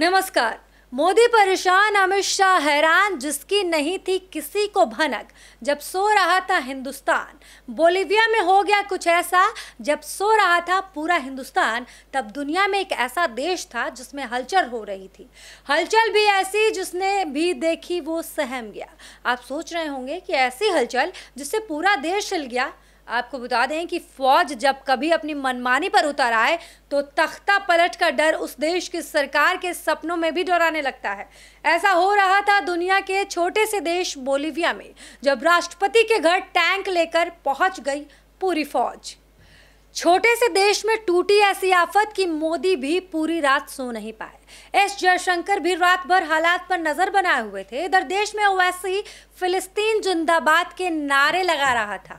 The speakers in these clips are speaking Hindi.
नमस्कार मोदी परेशान अमित शाह हैरान जिसकी नहीं थी किसी को भनक जब सो रहा था हिंदुस्तान बोलिविया में हो गया कुछ ऐसा जब सो रहा था पूरा हिंदुस्तान तब दुनिया में एक ऐसा देश था जिसमें हलचल हो रही थी हलचल भी ऐसी जिसने भी देखी वो सहम गया आप सोच रहे होंगे कि ऐसी हलचल जिससे पूरा देश हिल गया आपको बता दें कि फौज जब कभी अपनी मनमानी पर उतर आए तो तख्ता पलट का डर उस देश की सरकार के सपनों में भी डराने लगता है ऐसा हो रहा था दुनिया के छोटे से देश बोलीविया में जब राष्ट्रपति के घर टैंक लेकर पहुंच गई पूरी फौज छोटे से देश में टूटी ऐसी आफत की मोदी भी पूरी रात सो नहीं पाए एस जयशंकर भी रात भर हालात पर नजर बनाए हुए थे इधर देश में ओवैसी फिलिस्तीन जिंदाबाद के नारे लगा रहा था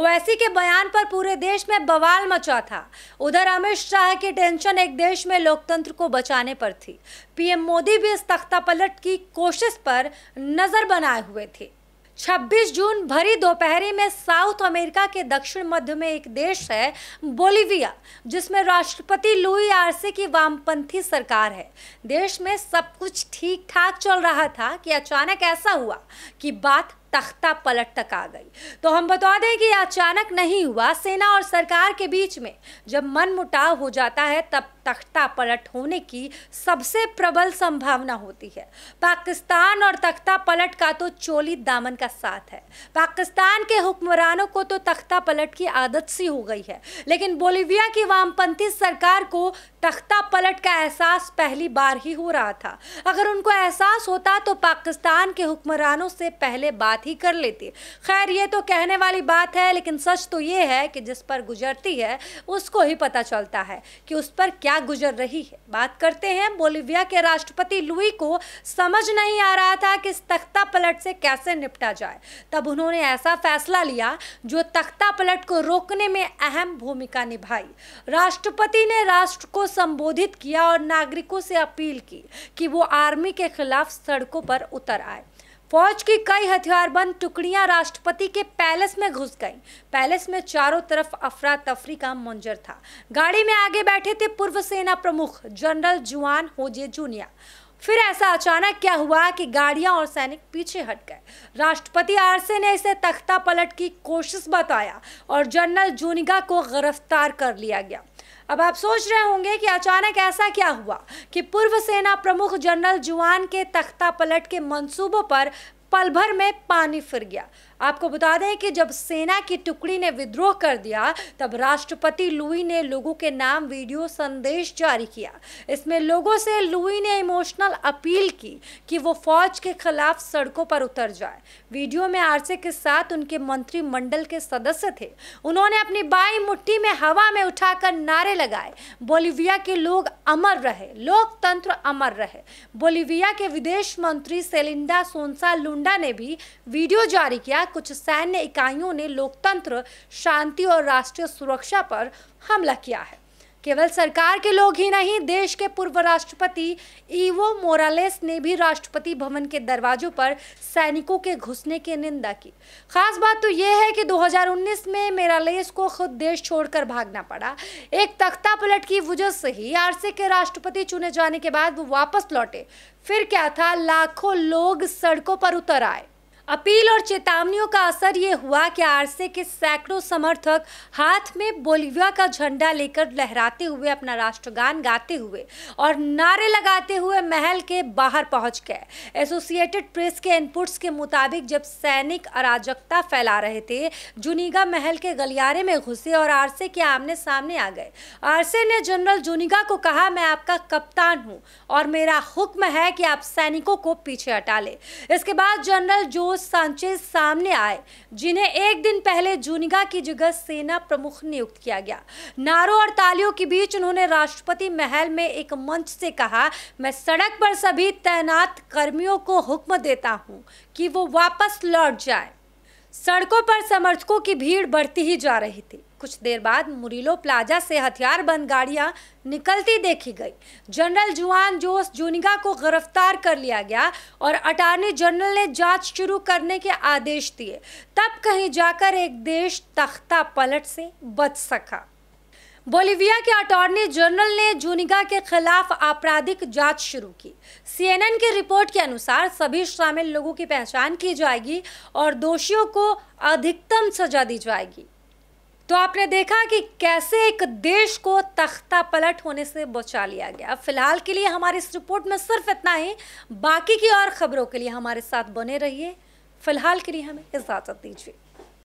ओवैसी के बयान पर पूरे देश में बवाल मचा था उधर अमित शाह की टेंशन एक देश में लोकतंत्र को बचाने पर थी पीएम मोदी भी इस तख्ता पलट की कोशिश पर नजर बनाए हुए थे 26 जून भरी दोपहरी में साउथ अमेरिका के दक्षिण मध्य में एक देश है बोलिविया जिसमें राष्ट्रपति लुई आरसे की वामपंथी सरकार है देश में सब कुछ ठीक ठाक चल रहा था कि अचानक ऐसा हुआ कि बात तख्ता पलट तक आ गई तो हम बता दें कि अचानक नहीं हुआ सेना और सरकार के बीच में जब मन मुटाव हो जाता है तब तख्ता पलट होने की सबसे प्रबल संभावना होती है पाकिस्तान और तख्ता पलट का तो चोली दामन का साथ है पाकिस्तान के हुक्मरानों को तो तख्ता पलट की आदत सी हो गई है लेकिन बोलिविया की वामपंथी सरकार को तख्ता पलट का एहसास पहली बार ही हो रहा था अगर उनको एहसास होता तो पाकिस्तान के हुक्मरानों से पहले बात ही कर लेती है खैर ये तो कहने वाली बात है लेकिन सच तो ये है कि जिस पर गुजरती है उसको ही पता चलता है कि उस पर क्या गुजर रही है बात करते हैं बोलिविया के राष्ट्रपति लुई को समझ नहीं आ रहा था कि इस तख्ता पलट से कैसे निपटा जाए तब उन्होंने ऐसा फैसला लिया जो तख्ता पलट को रोकने में अहम भूमिका निभाई राष्ट्रपति ने राष्ट्र को संबोधित किया और नागरिकों से अपील की कि वो आर्मी के खिलाफ सड़कों पर उतर आए फौज की कई हथियारबंद टुकड़ियां राष्ट्रपति के पैलेस में घुस गईं। पैलेस में चारों तरफ अफरा तफरी का मंजर था गाड़ी में आगे बैठे थे पूर्व सेना प्रमुख जनरल जुआन होजे जूनिया फिर ऐसा अचानक क्या हुआ कि गाड़ियां और सैनिक पीछे हट गए राष्ट्रपति आरसे ने इसे तख्ता पलट की कोशिश बताया और जनरल जूनिगा को गिरफ्तार कर लिया गया अब आप सोच रहे होंगे कि अचानक ऐसा क्या हुआ कि पूर्व सेना प्रमुख जनरल जुआन के तख्ता पलट के मंसूबों पर पल भर में पानी फिर गया आपको बता दें कि जब सेना की टुकड़ी ने विद्रोह कर दिया तब राष्ट्रपति लुई ने लोगों के नाम वीडियो संदेश जारी किया इसमें लोगों से लुई ने इमोशनल अपील की कि वो फौज के खिलाफ सड़कों पर उतर जाए वीडियो में आरसे के साथ उनके मंत्रिमंडल के सदस्य थे उन्होंने अपनी बाई मुट्ठी में हवा में उठाकर नारे लगाए बोलीविया के लोग अमर रहे लोकतंत्र अमर रहे बोलीविया के विदेश मंत्री सेलिंडा सोनसा लुंडा ने भी वीडियो जारी किया द्वारा कुछ सैन्य इकाइयों ने लोकतंत्र शांति और राष्ट्रीय सुरक्षा पर हमला किया है केवल सरकार के लोग ही नहीं देश के पूर्व राष्ट्रपति इवो मोरालेस ने भी राष्ट्रपति भवन के दरवाजों पर सैनिकों के घुसने की निंदा की खास बात तो यह है कि 2019 में मेरालेस को खुद देश छोड़कर भागना पड़ा एक तख्ता पलट की वजह से ही आरसे के राष्ट्रपति चुने जाने के बाद वो वापस लौटे फिर क्या था लाखों लोग सड़कों पर उतर आए अपील और चेतावनियों का असर ये हुआ कि आरसे के सैकड़ों समर्थक हाथ में बोलिविया का झंडा लेकर लहराते हुए अपना राष्ट्रगान गाते हुए और नारे लगाते हुए महल के बाहर पहुंच गए एसोसिएटेड प्रेस के इनपुट्स के मुताबिक जब सैनिक अराजकता फैला रहे थे जुनीगा महल के गलियारे में घुसे और आरसे के आमने सामने आ गए आरसे ने जनरल जुनीगा को कहा मैं आपका कप्तान हूँ और मेरा हुक्म है कि आप सैनिकों को पीछे हटा ले इसके बाद जनरल जो दो सांचे सामने आए जिन्हें एक दिन पहले जूनिगा की जगह सेना प्रमुख नियुक्त किया गया नारों और तालियों के बीच उन्होंने राष्ट्रपति महल में एक मंच से कहा मैं सड़क पर सभी तैनात कर्मियों को हुक्म देता हूँ कि वो वापस लौट जाए सड़कों पर समर्थकों की भीड़ बढ़ती ही जा रही थी कुछ देर बाद मुरीलो प्लाजा से हथियार बंद गाड़ियां निकलती देखी गई जनरल जुआन जोस जूनिगा को गिरफ्तार कर लिया गया और अटार्नी जनरल ने जांच शुरू करने के आदेश दिए तब कहीं जाकर एक देश तख्ता पलट से बच सका बोलिविया के अटॉर्नी जनरल ने जूनिगा के खिलाफ आपराधिक जांच शुरू की सीएनएन की रिपोर्ट के अनुसार सभी शामिल लोगों की पहचान की जाएगी और दोषियों को अधिकतम सजा दी जाएगी तो आपने देखा कि कैसे एक देश को तख्ता पलट होने से बचा लिया गया फिलहाल के लिए हमारी इस रिपोर्ट में सिर्फ इतना ही बाकी की और खबरों के लिए हमारे साथ बने रहिए फिलहाल के लिए हमें इजाज़त दीजिए